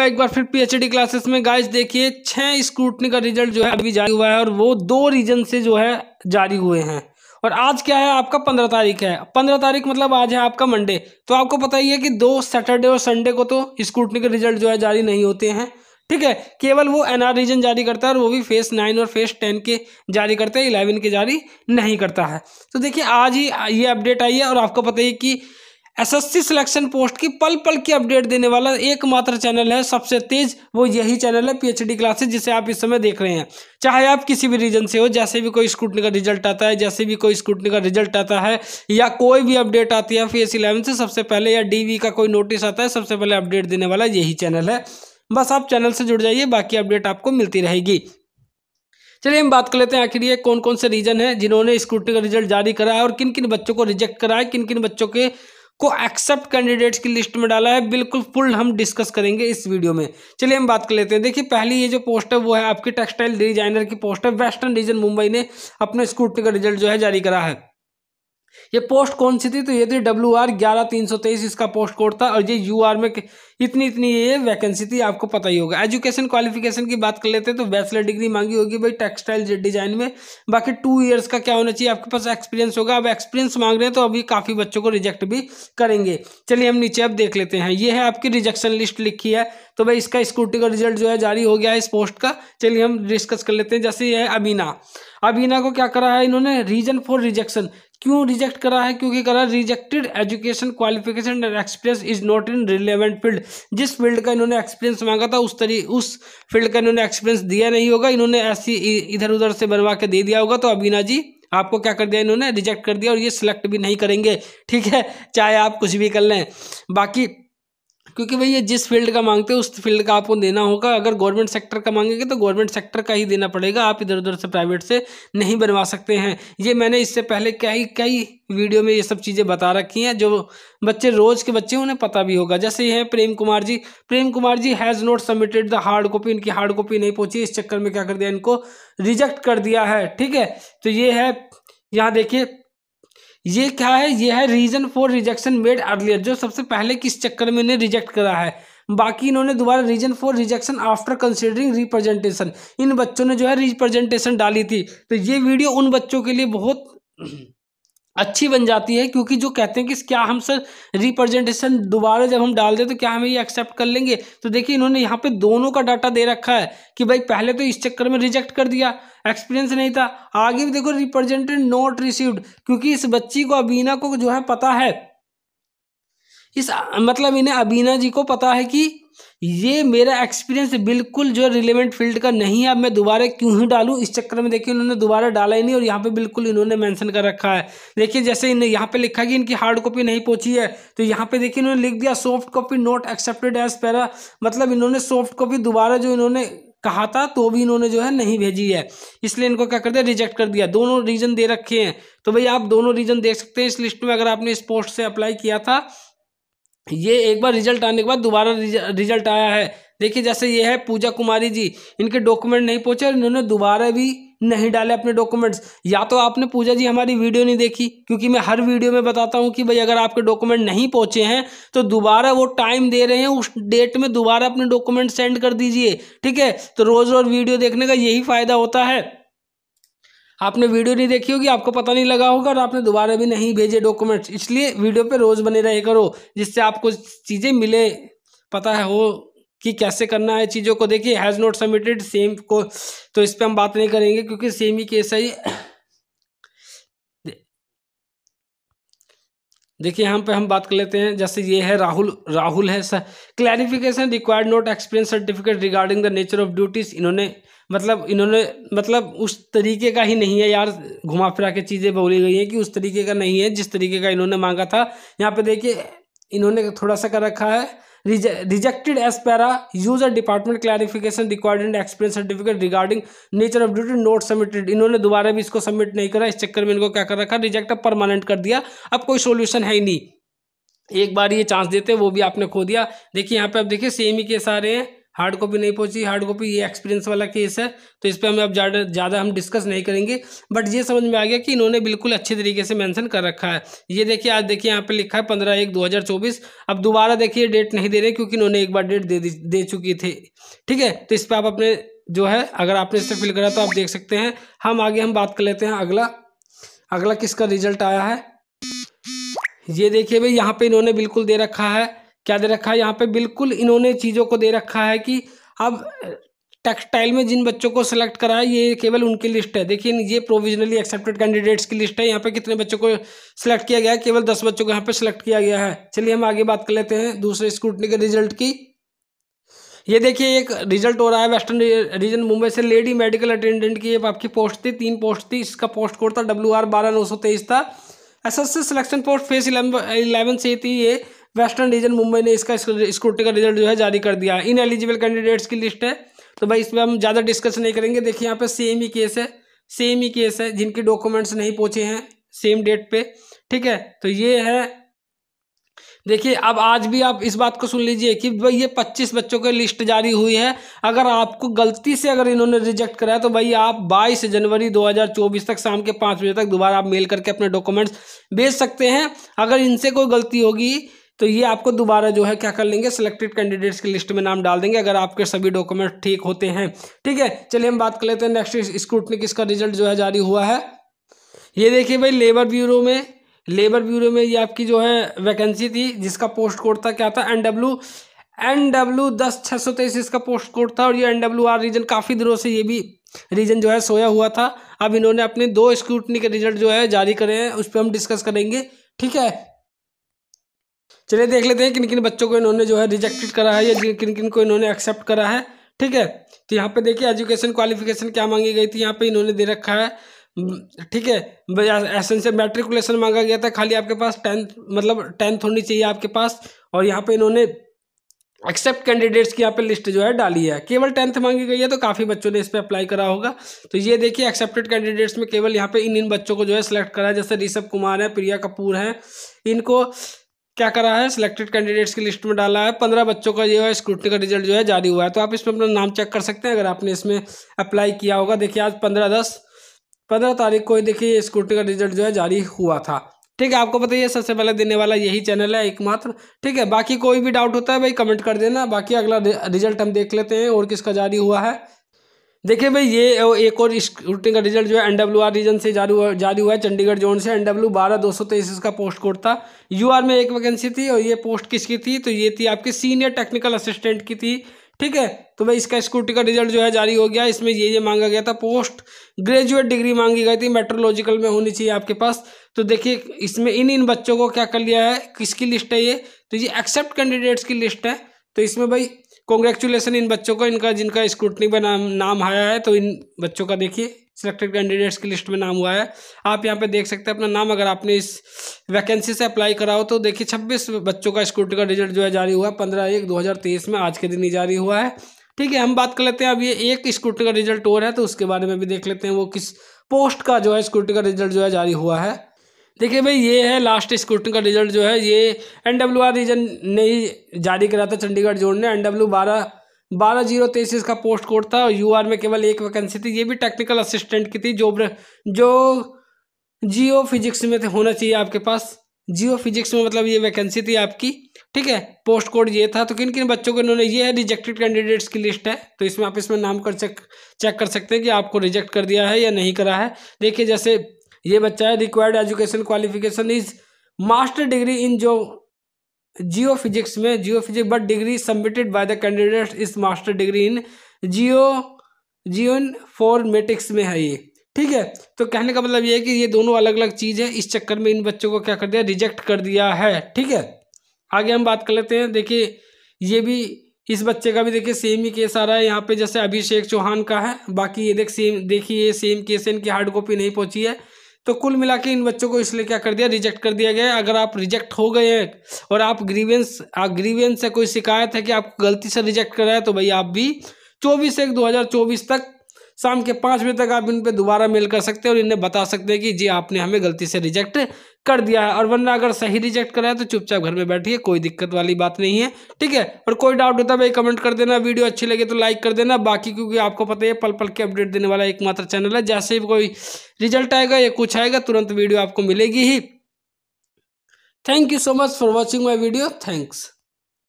एक बार फिर PhD classes में गाइस देखिए छह स्क्रूटनी का रिजल्ट जो है अभी जारी हुआ है और वो दो रीजन से जो है जारी हुए हैं और आज क्या है आपका पंद्रह तारीख है पंद्रह तारीख मतलब आज है आपका मंडे तो आपको पता ही है कि दो सैटरडे और संडे को तो स्क्रूटनी के रिजल्ट जो है जारी नहीं होते हैं ठीक है केवल वो एनआर रीजन जारी करता है और वो भी फेस नाइन और फेस टेन के जारी करता है इलेवन के जारी नहीं करता है तो देखिए आज ही ये अपडेट आई है और आपको पता ही कि एसएससी सिलेक्शन पोस्ट की पल पल की अपडेट देने वाला एकमात्र चैनल है सबसे तेज वो यही चैनल है पीएचडी क्लासेस जिसे आप इस समय देख रहे हैं चाहे आप किसी भी रीजन से हो जैसे भी कोई स्कूटनी का रिजल्ट आता है जैसे भी कोई स्कूटनी का रिजल्ट आता है या कोई भी अपडेट आती है फेस इलेवन से सबसे पहले या डीवी का कोई नोटिस आता है सबसे पहले अपडेट देने वाला यही चैनल है बस आप चैनल से जुड़ जाइए बाकी अपडेट आपको मिलती रहेगी चलिए हम बात कर लेते हैं आखिर ये कौन कौन से रीजन है जिन्होंने स्कूटनी का रिजल्ट जारी करा और किन किन बच्चों को रिजेक्ट कराया किन किन बच्चों के को एक्सेप्ट कैंडिडेट्स की लिस्ट में डाला है बिल्कुल फुल हम डिस्कस करेंगे इस वीडियो में चलिए हम बात कर लेते हैं देखिए पहली ये जो पोस्ट है वो है आपकी टेक्सटाइल डिजाइनर की पोस्ट है वेस्टर्न रीजन मुंबई ने अपने स्कूटी का रिजल्ट जो है जारी करा है ये पोस्ट कौन सी थी तो ये थी डब्ल्यू आर ग्यारह तीन सौ तेईस इसका पोस्ट कोड था और ये यू आर में इतनी इतनी ये वैकेंसी थी आपको पता ही होगा एजुकेशन क्वालिफिकेशन की बात कर लेते हैं तो बैचलर डिग्री मांगी होगी भाई टेक्सटाइल डिजाइन में बाकी टू ईयर्स का क्या होना चाहिए आपके पास एक्सपीरियंस होगा अब एक्सपीरियंस मांग रहे हैं तो अभी काफ़ी बच्चों को रिजेक्ट भी करेंगे चलिए हम नीचे अब देख लेते हैं ये है आपकी रिजेक्शन लिस्ट लिखी है तो भाई इसका स्कूटी का रिजल्ट जो है जारी हो गया है इस पोस्ट का चलिए हम डिस्कस कर लेते हैं जैसे ये है अबीना अबीना को क्या करा है इन्होंने रीजन फॉर रिजेक्शन क्यों रिजेक्ट करा है क्योंकि करा rejected education qualification and experience is not in relevant field जिस फील्ड का इन्होंने एक्सपीरियंस मांगा था उस तरी उस फील्ड का इन्होंने एक्सपीरियंस दिया नहीं होगा इन्होंने ऐसी इधर उधर से बनवा के दे दिया होगा तो अबीना जी आपको क्या कर दिया इन्होंने रिजेक्ट कर दिया और ये सिलेक्ट भी नहीं करेंगे ठीक है चाहे आप कुछ भी कर लें बाकी क्योंकि भाई ये जिस फील्ड का मांगते हैं उस फील्ड का आपको देना होगा अगर गवर्नमेंट सेक्टर का मांगेंगे तो गवर्नमेंट सेक्टर का ही देना पड़ेगा आप इधर उधर से प्राइवेट से नहीं बनवा सकते हैं ये मैंने इससे पहले कई कई वीडियो में ये सब चीज़ें बता रखी हैं जो बच्चे रोज़ के बच्चे उन्हें पता भी होगा जैसे ये हैं Prem Kumar ji Prem Kumar ji has not submitted the hard copy इनकी हार्ड कॉपी नहीं पहुँची इस चक्कर में क्या कर दिया इनको रिजेक्ट कर दिया है ठीक है तो ये है यहाँ देखिए ये क्या है ये है reason for rejection made earlier जो सबसे पहले किस चक्कर में इन्हें रिजेक्ट करा है बाकी इन्होंने दोबारा reason for rejection after considering representation इन बच्चों ने जो है रिप्रेजेंटेशन डाली थी तो ये वीडियो उन बच्चों के लिए बहुत अच्छी बन जाती है क्योंकि जो कहते हैं कि क्या हम सर रिप्रेजेंटेशन दोबारा जब हम डाल दें तो क्या हमें ये एक्सेप्ट कर लेंगे तो देखिए इन्होंने यहाँ पे दोनों का डाटा दे रखा है कि भाई पहले तो इस चक्कर में रिजेक्ट कर दिया एक्सपीरियंस नहीं था आगे भी देखो रिप्रेजेंटेड नॉट रिसीव्ड क्योंकि इस बच्ची को अबीना को जो है पता है इस मतलब इन्हें अबीना जी को पता है कि ये मेरा एक्सपीरियंस बिल्कुल जो रिलेवेंट फील्ड का नहीं है अब मैं दोबारा क्यों ही डालूँ इस चक्कर में देखिए इन्होंने दोबारा डाला ही नहीं और यहाँ पे बिल्कुल इन्होंने मेंशन कर रखा है देखिए जैसे इन्हें यहाँ पे लिखा कि इनकी हार्ड कॉपी नहीं पहुँची है तो यहाँ पे देखिए इन्होंने लिख दिया soft copy not accepted as para मतलब इन्होंने सॉफ्ट कॉपी दोबारा जो इन्होंने कहा था तो भी इन्होंने जो है नहीं भेजी है इसलिए इनको क्या कर दिया रिजेक्ट कर दिया दोनों रीज़न दे रखे हैं तो भाई आप दोनों रीज़न देख सकते हैं इस लिस्ट में अगर आपने इस पोस्ट से अप्लाई किया था ये एक बार रिजल्ट आने के बाद दोबारा रिजल्ट आया है देखिए जैसे ये है पूजा कुमारी जी इनके डॉक्यूमेंट नहीं पहुंचे और इन्होंने दोबारा भी नहीं डाले अपने डॉक्यूमेंट्स या तो आपने पूजा जी हमारी वीडियो नहीं देखी क्योंकि मैं हर वीडियो में बताता हूँ कि भाई अगर आपके डॉक्यूमेंट नहीं पहुँचे हैं तो दोबारा वो टाइम दे रहे हैं उस डेट में दोबारा अपने डॉक्यूमेंट सेंड कर दीजिए ठीक है तो रोज़ रोज़ वीडियो देखने का यही फ़ायदा होता है आपने वीडियो नहीं देखी होगी आपको पता नहीं लगा होगा और आपने दोबारा भी नहीं भेजे डॉक्यूमेंट्स इसलिए वीडियो पे रोज़ बने रहे करो जिससे आपको चीज़ें मिले पता है हो कि कैसे करना है चीज़ों को देखिए हैज़ नॉट सबमिटेड सेम को तो इस पर हम बात नहीं करेंगे क्योंकि सेम ही केस है देखिए यहाँ पे हम बात कर लेते हैं जैसे ये है राहुल राहुल है clarification required not experience certificate regarding the nature of duties इन्होंने मतलब इन्होंने मतलब उस तरीके का ही नहीं है यार घुमा फिरा के चीज़ें बोली गई हैं कि उस तरीके का नहीं है जिस तरीके का इन्होंने मांगा था यहाँ पे देखिए इन्होंने थोड़ा सा कर रखा है rejected as para user department clarification required and experience certificate regarding nature of duty not submitted इन्होंने दोबारा भी इसको सबमिट नहीं करा इस चक्कर में इनको क्या कर रखा रिजेक्ट अब परमानेंट कर दिया अब कोई सोल्यूशन है ही नहीं एक बार ये चांस देते वो भी आपने खो दिया देखिए यहाँ पे आप देखिए सेम ही केस आ रहे हैं हार्ड कॉपी नहीं पहुंची हार्ड कॉपी ये एक्सपीरियंस वाला केस है तो इस पर हमें अब ज़्यादा ज़्यादा हम डिस्कस नहीं करेंगे बट ये समझ में आ गया कि इन्होंने बिल्कुल अच्छे तरीके से मेंशन कर रखा है ये देखिए आज देखिए यहाँ पे लिखा है पंद्रह एक दो हज़ार चौबीस अब दोबारा देखिए डेट नहीं दे रहे क्योंकि इन्होंने एक बार डेट दे दे चुकी थी ठीक है तो इस पर आप अपने जो है अगर आपने इससे फिल करा तो आप देख सकते हैं हम आगे हम बात कर लेते हैं अगला अगला किसका रिजल्ट आया है ये देखिए भाई यहाँ पर इन्होंने बिल्कुल दे रखा है क्या दे रखा है यहाँ पे बिल्कुल इन्होंने चीज़ों को दे रखा है कि अब टेक्सटाइल में जिन बच्चों को सिलेक्ट करा है ये केवल उनकी लिस्ट है देखिए ये प्रोविजनली एक्सेप्टेड कैंडिडेट्स की लिस्ट है यहाँ पे कितने बच्चों को सिलेक्ट किया गया है केवल दस बच्चों को यहाँ पे सिलेक्ट किया गया है चलिए हम आगे बात कर लेते हैं दूसरे स्क्रूटनी के रिजल्ट की ये देखिए एक रिजल्ट हो रहा है वेस्टर्न रीजन मुंबई से लेडी मेडिकल अटेंडेंट की आपकी पोस्ट थी तीन पोस्ट थी इसका पोस्ट कोड था डब्ल्यू आर बारह नौ सौ तेईस था S S C selection post phase eleven से थी ये वेस्टर्न रीजन मुंबई ने इसका स्क्रूटी का रिजल्ट जो है जारी कर दिया है इन एलिजिबल कैंडिडेट्स की लिस्ट है तो भाई इसमें हम ज़्यादा डिस्कस नहीं करेंगे देखिए यहाँ पे सेम ही केस है सेम ही केस है जिनके डॉक्यूमेंट्स नहीं पहुँचे हैं सेम डेट पे ठीक है तो ये है देखिए अब आज भी आप इस बात को सुन लीजिए कि भाई ये पच्चीस बच्चों की लिस्ट जारी हुई है अगर आपको गलती से अगर इन्होंने रिजेक्ट कराया तो भाई आप बाईस जनवरी 2024 तक शाम के पाँच बजे तक दोबारा आप मेल करके अपने डॉक्यूमेंट्स भेज सकते हैं अगर इनसे कोई गलती होगी तो ये आपको दोबारा जो है क्या कर लेंगे सिलेक्टेड कैंडिडेट्स की लिस्ट में नाम डाल देंगे अगर आपके सभी डॉक्यूमेंट ठीक होते हैं ठीक है चलिए हम बात कर लेते हैं नेक्स्ट स्क्रूटनी किसका रिजल्ट जो है जारी हुआ है ये देखिए भाई लेबर ब्यूरो में लेबर ब्यूरो में ये आपकी जो है वैकेंसी थी जिसका पोस्ट कोड था क्या था एन डब्ल्यू एन डब्ल्यू दस छः सौ तेईस इसका पोस्ट कोड था और ये एन डब्ल्यू आर रीजन काफ़ी दिनों से ये भी रीजन जो है सोया हुआ था अब इन्होंने अपने दो स्क्रूटनी के रिजल्ट जो है जारी करे हैं उस पर हम डिस्कस करेंगे ठीक है चलिए देख लेते हैं किन किन बच्चों को इन्होंने जो है रिजेक्टेड करा है या किन किन को इन्होंने एक्सेप्ट करा है ठीक है तो यहाँ पे देखिए एजुकेशन क्वालिफिकेशन क्या मांगी गई थी यहाँ पे इन्होंने दे रखा है ठीक है एन से मेट्रिकुलेशन मांगा गया था खाली आपके पास टेंथ मतलब टेंथ होनी चाहिए आपके पास और यहाँ पे इन्होंने एक्सेप्ट कैंडिडेट्स की यहाँ पे लिस्ट जो है डाली है केवल टेंथ मांगी गई है तो काफ़ी बच्चों ने इस पर अप्लाई करा होगा तो ये देखिए एक्सेप्टेड कैंडिडेट्स में केवल यहाँ पे इन इन बच्चों को जो है सिलेक्ट करा है जैसे ऋषभ कुमार है प्रिया कपूर है इनको क्या करा है सिलेक्टेड कैंडिडेट्स की लिस्ट में डाला है पंद्रह बच्चों का जो है स्क्रूटनी का रिजल्ट जो है जारी हुआ है तो आप इसमें अपना नाम चेक कर सकते हैं अगर आपने इसमें अप्लाई किया होगा देखिए आज पंद्रह दस पंद्रह तारीख को ही देखिए स्क्रूटनी का रिजल्ट जो है जारी हुआ था ठीक है आपको बताइए सबसे पहले देने वाला यही चैनल है एकमात्र ठीक है बाकी कोई भी डाउट होता है भाई कमेंट कर देना बाकी अगला रिजल्ट हम देख लेते हैं और किसका जारी हुआ है देखिए भाई ये एक और स्क्रूटिंग का रिजल्ट जो है एनडब्ल्यू आर रीजन से जारी हुआ जारी हुआ है चंडीगढ़ जोन से एनडब्ल्यू बारह दो सौ तेईस इसका पोस्ट कोड था यू में एक वैकेंसी थी और ये पोस्ट किसकी थी तो ये थी आपके सीनियर टेक्निकल असिस्टेंट की थी ठीक है तो भाई इसका स्कूटी का रिजल्ट जो है जारी हो गया इसमें ये ये मांगा गया था पोस्ट ग्रेजुएट डिग्री मांगी गई थी मेट्रोलॉजिकल में होनी चाहिए आपके पास तो देखिए इसमें इन इन बच्चों को क्या कर लिया है किसकी लिस्ट है ये तो ये एक्सेप्ट कैंडिडेट्स की लिस्ट है तो इसमें भाई कॉन्ग्रेचुलेसन इन बच्चों को इनका जिनका स्क्रूटनी में नाम नाम आया है तो इन बच्चों का देखिए सिलेक्टेड कैंडिडेट्स की लिस्ट में नाम हुआ है आप यहाँ पे देख सकते हैं अपना नाम अगर आपने इस वैकेंसी से अप्लाई कराओ तो देखिए छब्बीस बच्चों का स्क्रूटनी का रिजल्ट जो है जारी हुआ है पंद्रह एक दो में आज के दिन ही जारी हुआ है ठीक है हम बात कर लेते हैं अब ये एक स्क्रूटनी का रिजल्ट और है तो उसके बारे में भी देख लेते हैं वो किस पोस्ट का जो है स्क्रूटनी का रिजल्ट जो है जारी हुआ है देखिए भाई ये है लास्ट स्कूटिंग का रिजल्ट जो है ये एन डब्ल्यू आर रीजन ने ही जारी करा था चंडीगढ़ जोन ने एन डब्ल्यू बारह बारह जीरो तेईस इसका पोस्ट कोड था और यू आर में केवल एक वैकेंसी थी ये भी टेक्निकल असिस्टेंट की थी जो जो जियो फिजिक्स में होना चाहिए आपके पास जियो फिजिक्स में मतलब ये वैकेंसी थी आपकी ठीक है पोस्ट कोड ये था तो किन किन बच्चों को इन्होंने ये है रिजेक्टेड कैंडिडेट्स की लिस्ट है तो इसमें आप इसमें नाम कर चेक चेक कर सकते हैं कि आपको रिजेक्ट कर दिया है या नहीं करा है देखिए जैसे ये बच्चा है required education qualification is master degree in जो जियो फिजिक्स में geophysics but degree submitted by the candidate is master degree in geo geoinformatics में है ये ठीक है तो कहने का मतलब ये है कि ये दोनों अलग अलग चीज़ है इस चक्कर में इन बच्चों को क्या कर दिया रिजेक्ट कर दिया है ठीक है आगे हम बात कर लेते हैं देखिए ये भी इस बच्चे का भी देखिए सेम ही केस आ रहा है यहाँ पे जैसे अभिषेक चौहान का है बाकी ये देख सेम देखिए ये सेम केस है इनकी हार्ड कॉपी नहीं पहुँची है तो कुल मिला के इन बच्चों को इसलिए क्या कर दिया रिजेक्ट कर दिया गया अगर आप रिजेक्ट हो गए हैं और आप ग्रीवेंस आप ग्रीवेंस से कोई शिकायत है कि आप गलती से रिजेक्ट हैं तो भाई आप भी चौबीस एक दो तक शाम के पाँच बजे तक आप इन पर दोबारा मेल कर सकते हैं और इन्हें बता सकते हैं कि जी आपने हमें गलती से रिजेक्ट कर दिया है और वरना अगर सही रिजेक्ट करा है तो चुपचाप घर में बैठिए कोई दिक्कत वाली बात नहीं है ठीक है और कोई डाउट होता है भाई कमेंट कर देना वीडियो अच्छी लगे तो लाइक कर देना बाकी क्योंकि आपको पता है पल पल के अपडेट देने वाला एकमात्र चैनल है जैसे ही कोई रिजल्ट आएगा या कुछ आएगा तुरंत वीडियो आपको मिलेगी ही thank you so much for watching my video thanks